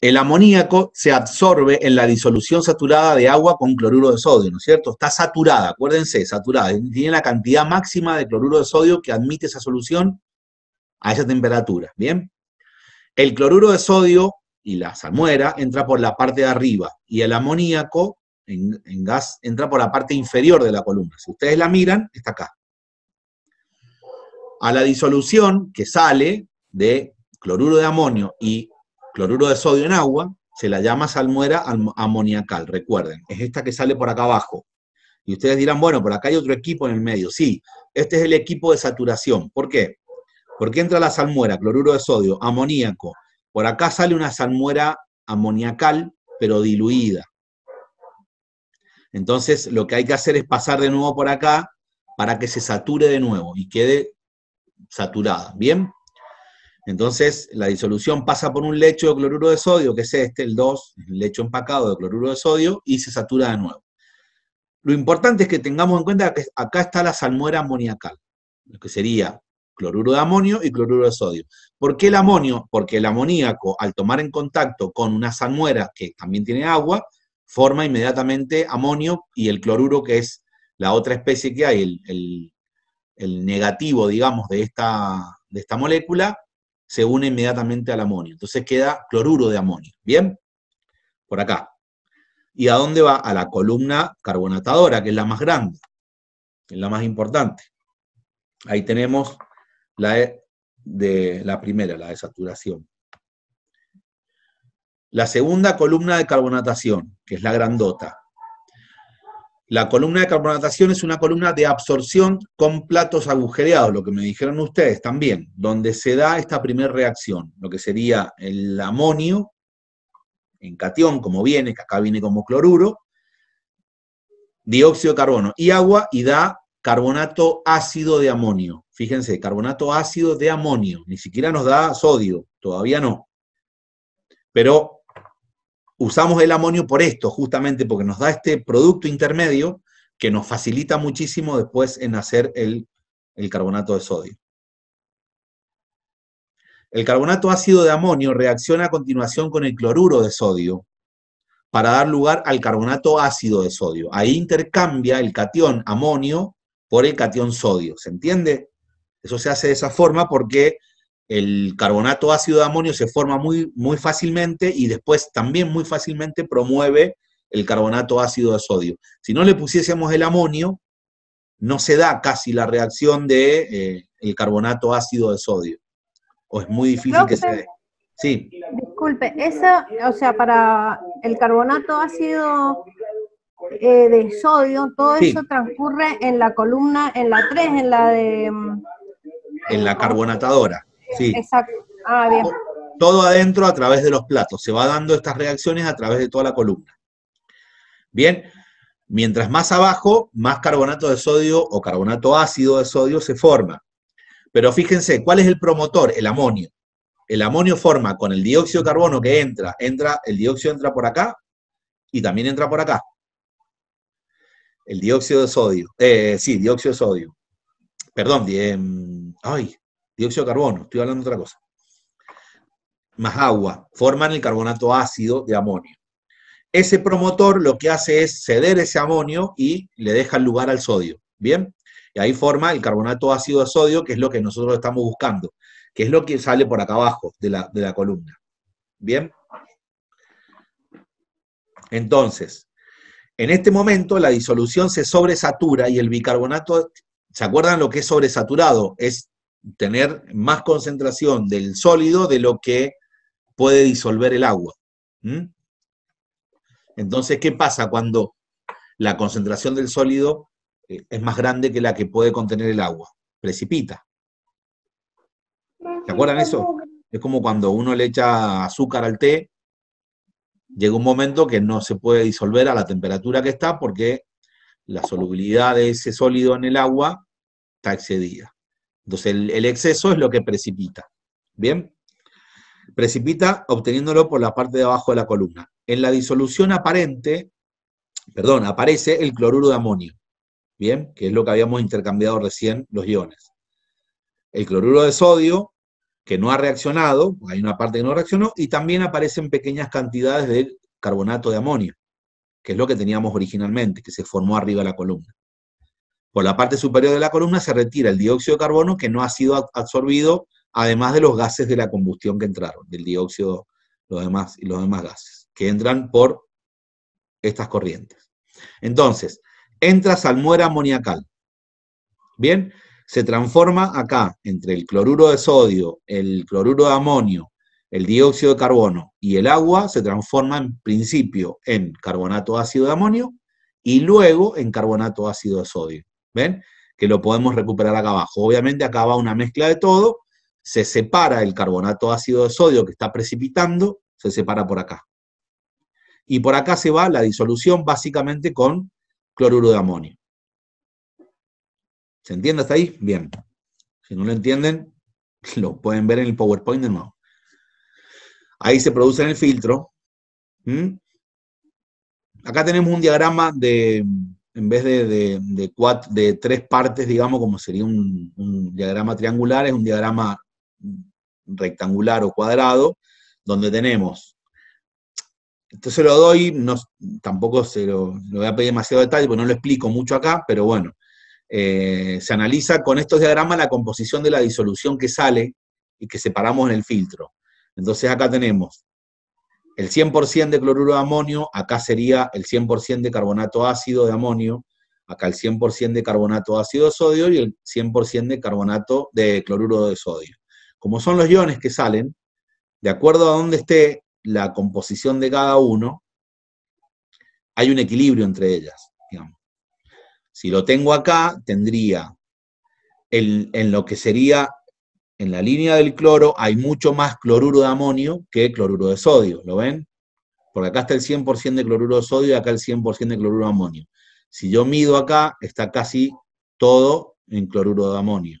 el amoníaco se absorbe en la disolución saturada de agua con cloruro de sodio, ¿no es cierto? Está saturada, acuérdense, saturada. Tiene la cantidad máxima de cloruro de sodio que admite esa solución a esa temperatura, ¿bien? El cloruro de sodio y la salmuera entra por la parte de arriba y el amoníaco en, en gas entra por la parte inferior de la columna. Si ustedes la miran, está acá. A la disolución que sale de cloruro de amonio y cloruro de sodio en agua, se la llama salmuera amoniacal, recuerden, es esta que sale por acá abajo. Y ustedes dirán, bueno, por acá hay otro equipo en el medio. Sí, este es el equipo de saturación. ¿Por qué? Porque entra la salmuera, cloruro de sodio, amoníaco. Por acá sale una salmuera amoniacal, pero diluida. Entonces, lo que hay que hacer es pasar de nuevo por acá para que se sature de nuevo y quede saturada. ¿Bien? Entonces, la disolución pasa por un lecho de cloruro de sodio, que es este, el 2, el lecho empacado de cloruro de sodio, y se satura de nuevo. Lo importante es que tengamos en cuenta que acá está la salmuera amoniacal, lo que sería cloruro de amonio y cloruro de sodio. ¿Por qué el amonio? Porque el amoníaco, al tomar en contacto con una salmuera que también tiene agua, forma inmediatamente amonio y el cloruro, que es la otra especie que hay, el, el, negativo, digamos, de esta molécula, se une inmediatamente al amonio. Entonces queda cloruro de amonio. ¿Bien? Por acá. ¿Y a dónde va? A la columna carbonatadora, que es la más grande, es la más importante. Ahí tenemos la e de la primera, la de saturación. La segunda columna de carbonatación, que es la grandota, la columna de carbonatación es una columna de absorción con platos agujereados, lo que me dijeron ustedes también, donde se da esta primera reacción, lo que sería el amonio en catión, como viene, que acá viene como cloruro, dióxido de carbono y agua y da carbonato ácido de amonio. Fíjense, carbonato ácido de amonio, ni siquiera nos da sodio, todavía no. Pero usamos el amonio por esto, justamente porque nos da este producto intermedio que nos facilita muchísimo después en hacer el, carbonato de sodio. El carbonato ácido de amonio reacciona a continuación con el cloruro de sodio para dar lugar al carbonato ácido de sodio. Ahí intercambia el catión amonio por el catión sodio. ¿Se entiende? Eso se hace de esa forma porque el carbonato ácido de amonio se forma muy, muy fácilmente y después también muy fácilmente promueve el carbonato ácido de sodio. Si no le pusiésemos el amonio, no se da casi la reacción de eh, el carbonato ácido de sodio. O es muy difícil que se dé. Sí. Disculpe, esa, o sea, para el carbonato ácido eh, de sodio, todo eso transcurre en la columna, en la 3, en la de... Mm, en la carbonatadora. Sí. Ah, todo adentro a través de los platos. Se va dando estas reacciones a través de toda la columna. Bien, mientras más abajo, más carbonato de sodio o carbonato ácido de sodio se forma. Pero fíjense, ¿cuál es el promotor? El amonio. El amonio forma con el dióxido de carbono que entra, entra, el dióxido entra por acá y también entra por acá. El dióxido de sodio, eh, sí, dióxido de sodio. Perdón, bien em, ay, dióxido de carbono, estoy hablando de otra cosa, más agua, forman el carbonato ácido de amonio. Ese promotor lo que hace es ceder ese amonio y le deja lugar al sodio, ¿bien? Y ahí forma el carbonato ácido de sodio, que es lo que nosotros estamos buscando, que es lo que sale por acá abajo de la, de la columna, ¿bien? Entonces, en este momento la disolución se sobresatura y el bicarbonato, ¿se acuerdan lo que es sobresaturado? Es tener más concentración del sólido de lo que puede disolver el agua. Entonces, ¿qué pasa cuando la concentración del sólido eh, es más grande que la que puede contener el agua? Precipita. ¿Se acuerdan eso? Es como cuando uno le echa azúcar al té, llega un momento que no se puede disolver a la temperatura que está porque la solubilidad de ese sólido en el agua está excedida. Entonces el, exceso es lo que precipita. ¿Bien? Precipita obteniéndolo por la parte de abajo de la columna. En la disolución aparente, perdón, aparece el cloruro de amonio. ¿Bien? Que es lo que habíamos intercambiado recién los iones. El cloruro de sodio, que no ha reaccionado, hay una parte que no reaccionó, y también aparecen pequeñas cantidades de carbonato de amonio, que es lo que teníamos originalmente, que se formó arriba de la columna por la parte superior de la columna se retira el dióxido de carbono que no ha sido absorbido, además de los gases de la combustión que entraron, del dióxido los demás, y los demás gases, que entran por estas corrientes. Entonces, entra salmuera amoniacal. Bien, se transforma acá entre el cloruro de sodio, el cloruro de amonio, el dióxido de carbono y el agua, se transforma en principio en carbonato ácido de amonio y luego en carbonato ácido de sodio. ¿Ven? Que lo podemos recuperar acá abajo. Obviamente acá va una mezcla de todo, se separa el carbonato ácido de sodio que está precipitando, se separa por acá. Y por acá se va la disolución básicamente con cloruro de amonio. ¿Se entiende hasta ahí? Bien. Si no lo entienden, lo pueden ver en el PowerPoint de nuevo. Ahí se produce en el filtro. ¿Mm? Acá tenemos un diagrama de, en vez de, tres partes, digamos, como sería un, diagrama triangular, es un diagrama rectangular o cuadrado, donde tenemos. Entonces lo doy, no, tampoco se lo, voy a pedir demasiado detalle, porque no lo explico mucho acá, pero bueno, eh, se analiza con estos diagramas la composición de la disolución que sale y que separamos en el filtro. Entonces acá tenemos el 100% de cloruro de amonio, acá sería el 100% de carbonato ácido de amonio, acá el 100% de carbonato ácido de sodio y el 100% de carbonato de cloruro de sodio. Como son los iones que salen, de acuerdo a dónde esté la composición de cada uno, hay un equilibrio entre ellas. Si lo tengo acá, tendría en lo que sería en la línea del cloro hay mucho más cloruro de amonio que cloruro de sodio, ¿lo ven? Porque acá está el 100% de cloruro de sodio y acá el 100% de cloruro de amonio. Si yo mido acá, está casi todo en cloruro de amonio.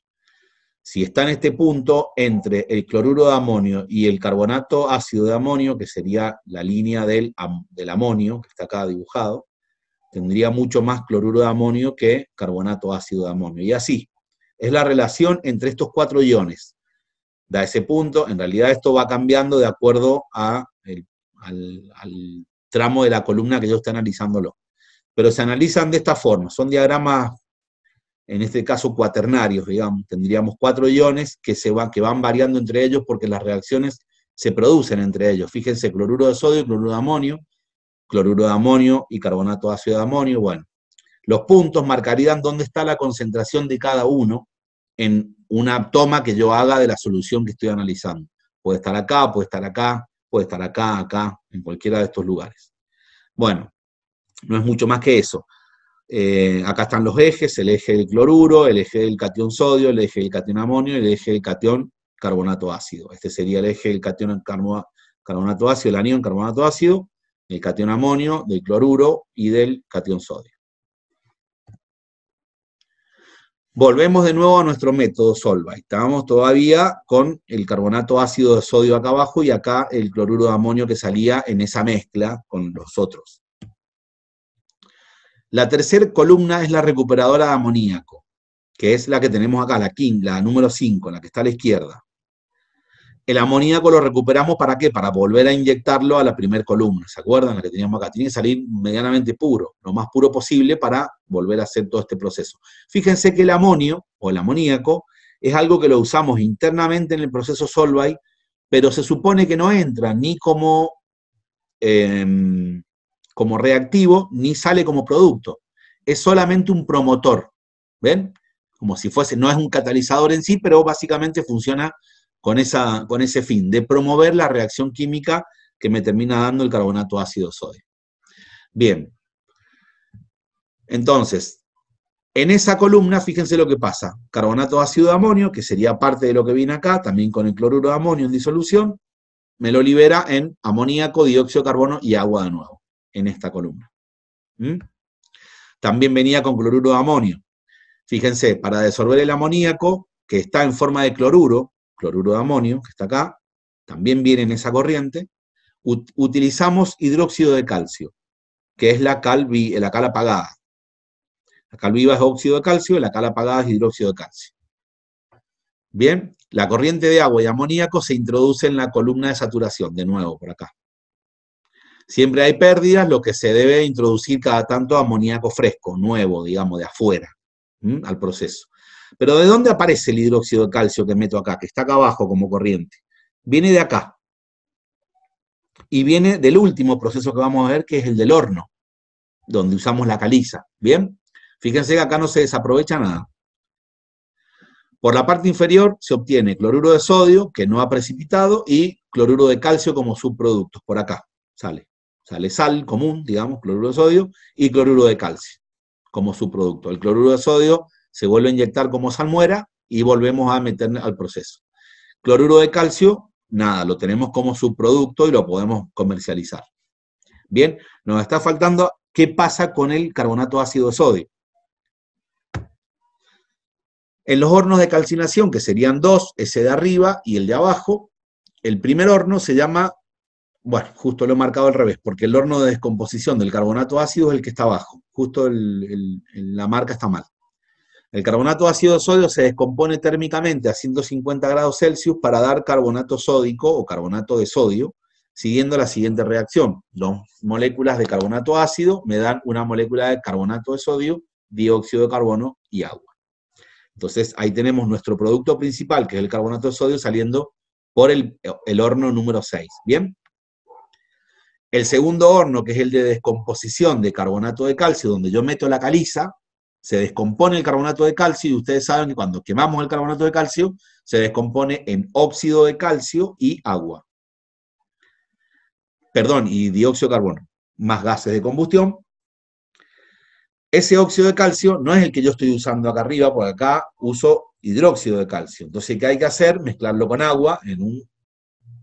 Si está en este punto entre el cloruro de amonio y el carbonato ácido de amonio, que sería la línea del, amonio, que está acá dibujado, tendría mucho más cloruro de amonio que carbonato ácido de amonio. Y así, es la relación entre estos cuatro iones. Da ese punto, en realidad esto va cambiando de acuerdo al, tramo de la columna que yo esté analizándolo. Pero se analizan de esta forma, son diagramas, en este caso cuaternarios, digamos, tendríamos cuatro iones que, se que van variando entre ellos porque las reacciones se producen entre ellos. Fíjense, cloruro de sodio, cloruro de amonio, cloruro de amonio y carbonato de ácido de amonio, bueno, los puntos marcarían dónde está la concentración de cada uno en una toma que yo haga de la solución que estoy analizando. Puede estar acá, puede estar acá, puede estar acá, acá, en cualquiera de estos lugares. Bueno, no es mucho más que eso. Eh, acá están los ejes, el eje del cloruro, el eje del cation sodio, el eje del cation amonio y el eje del cation carbonato ácido. Este sería el eje del cation carbonato ácido, el anión carbonato ácido, el cation amonio, del cloruro y del cation sodio. Volvemos de nuevo a nuestro método Solvay. Estábamos todavía con el carbonato ácido de sodio acá abajo y acá el cloruro de amonio que salía en esa mezcla con los otros. La tercera columna es la recuperadora de amoníaco, que es la que tenemos acá, la, la número 5, la que está a la izquierda el amoníaco lo recuperamos para qué? Para volver a inyectarlo a la primera columna, ¿se acuerdan? La que teníamos acá. Tiene que salir medianamente puro, lo más puro posible para volver a hacer todo este proceso. Fíjense que el amonio o el amoníaco es algo que lo usamos internamente en el proceso Solvay, pero se supone que no entra ni como, em, como reactivo ni sale como producto. Es solamente un promotor, ¿ven? Como si fuese, no es un catalizador en sí, pero básicamente funciona con, esa, con ese fin, de promover la reacción química que me termina dando el carbonato ácido sodio. Bien, entonces, en esa columna, fíjense lo que pasa, carbonato ácido de amonio, que sería parte de lo que viene acá, también con el cloruro de amonio en disolución, me lo libera en amoníaco, dióxido de carbono y agua de nuevo, en esta columna. ¿Mm? También venía con cloruro de amonio. Fíjense, para disolver el amoníaco, que está en forma de cloruro, cloruro de amonio, que está acá, también viene en esa corriente, utilizamos hidróxido de calcio, que es eh, la cal, apagada. La cal viva es óxido de calcio, la cal apagada es hidróxido de calcio. Bien, la corriente de agua y amoníaco se introduce en la columna de saturación, de nuevo por acá. Siempre hay pérdidas, lo que se debe introducir cada tanto amoníaco fresco, nuevo, digamos, de afuera al proceso. Pero ¿de dónde aparece el hidróxido de calcio que meto acá, que está acá abajo como corriente? Viene de acá. Y viene del último proceso que vamos a ver, que es el del horno, donde usamos la caliza. ¿Bien? Fíjense que acá no se desaprovecha nada. Por la parte inferior se obtiene cloruro de sodio, que no ha precipitado, y cloruro de calcio como subproductos. Por acá sale. Sale sal común, digamos, cloruro de sodio, y cloruro de calcio como subproducto. El cloruro de sodio se vuelve a inyectar como salmuera y volvemos a meter al proceso. Cloruro de calcio, nada, lo tenemos como subproducto y lo podemos comercializar. Bien, nos está faltando qué pasa con el carbonato ácido de sodio. En los hornos de calcinación, que serían dos, ese de arriba y el de abajo, el primer horno se llama, bueno, justo lo he marcado al revés, porque el horno de descomposición del carbonato ácido es el que está abajo justo la marca está mal. El carbonato ácido de sodio se descompone térmicamente a 150 grados Celsius para dar carbonato sódico o carbonato de sodio, siguiendo la siguiente reacción. Dos moléculas de carbonato ácido me dan una molécula de carbonato de sodio, dióxido de carbono y agua. Entonces ahí tenemos nuestro producto principal, que es el carbonato de sodio, saliendo por el horno número 6. ¿Bien? El segundo horno, que es el de descomposición de carbonato de calcio, donde yo meto la caliza, se descompone el carbonato de calcio y ustedes saben que cuando quemamos el carbonato de calcio, se descompone en óxido de calcio y agua. Perdón, y dióxido de carbono, más gases de combustión. Ese óxido de calcio no es el que yo estoy usando acá arriba, por acá uso hidróxido de calcio. Entonces, ¿qué hay que hacer? Mezclarlo con agua en un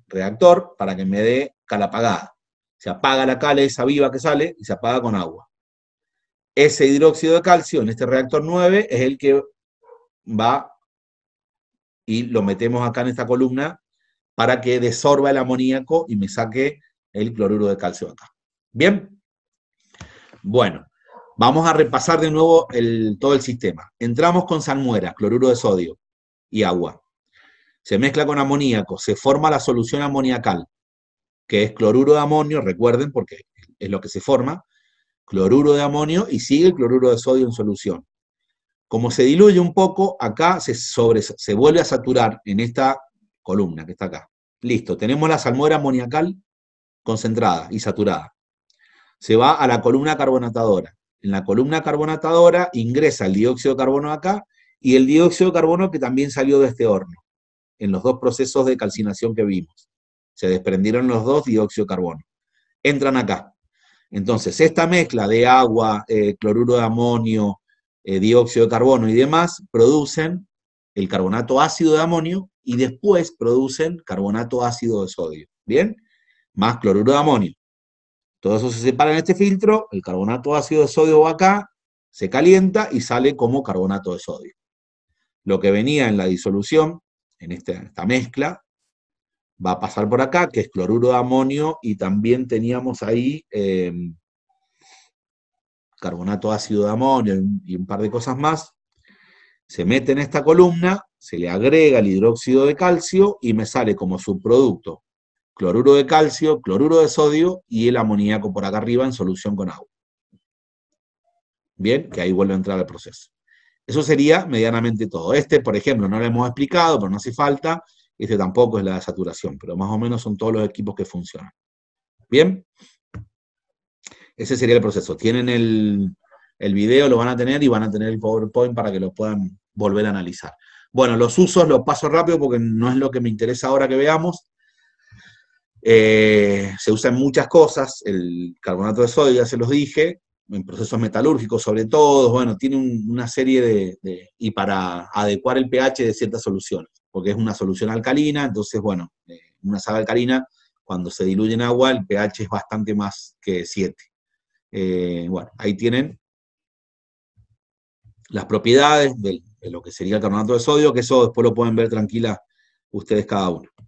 reactor para que me dé calapagada se apaga la cal esa viva que sale y se apaga con agua. Ese hidróxido de calcio en este reactor 9 es el que va y lo metemos acá en esta columna para que desorba el amoníaco y me saque el cloruro de calcio acá. ¿Bien? Bueno, vamos a repasar de nuevo todo el sistema. Entramos con salmuera, cloruro de sodio y agua. Se mezcla con amoníaco, se forma la solución amoniacal que es cloruro de amonio, recuerden, porque es lo que se forma, cloruro de amonio y sigue el cloruro de sodio en solución. Como se diluye un poco, acá se, se vuelve a saturar en esta columna que está acá. Listo, tenemos la salmuera amoniacal concentrada y saturada. Se va a la columna carbonatadora. En la columna carbonatadora ingresa el dióxido de carbono acá y el dióxido de carbono que también salió de este horno, en los dos procesos de calcinación que vimos. Se desprendieron los dos dióxido de carbono. Entran acá. Entonces, esta mezcla de agua, eh, cloruro de amonio, eh, dióxido de carbono y demás, producen el carbonato ácido de amonio y después producen carbonato ácido de sodio. ¿Bien? Más cloruro de amonio. Todo eso se separa en este filtro, el carbonato ácido de sodio va acá, se calienta y sale como carbonato de sodio. Lo que venía en la disolución, en esta, esta mezcla, va a pasar por acá, que es cloruro de amonio, y también teníamos ahí em, carbonato ácido de amonio y un par de cosas más. Se mete en esta columna, se le agrega el hidróxido de calcio y me sale como subproducto cloruro de calcio, cloruro de sodio y el amoníaco por acá arriba en solución con agua. Bien, que ahí vuelve a entrar el proceso. Eso sería medianamente todo. Este, por ejemplo, no lo hemos explicado, pero no hace falta este tampoco es la saturación, pero más o menos son todos los equipos que funcionan. Bien, ese sería el proceso. Tienen el, el video, lo van a tener y van a tener el PowerPoint para que lo puedan volver a analizar. Bueno, los usos los paso rápido porque no es lo que me interesa ahora que veamos. Eh, se usa en muchas cosas, el carbonato de sodio, ya se los dije, en procesos metalúrgicos sobre todo, bueno, tiene una serie de, y para adecuar el pH de ciertas soluciones porque es una solución alcalina, entonces, bueno, eh, una sal alcalina, cuando se diluye en agua, el pH es bastante más que 7. Eh, bueno, ahí tienen las propiedades de, de, lo que sería el carbonato de sodio, que eso después lo pueden ver tranquila ustedes cada uno.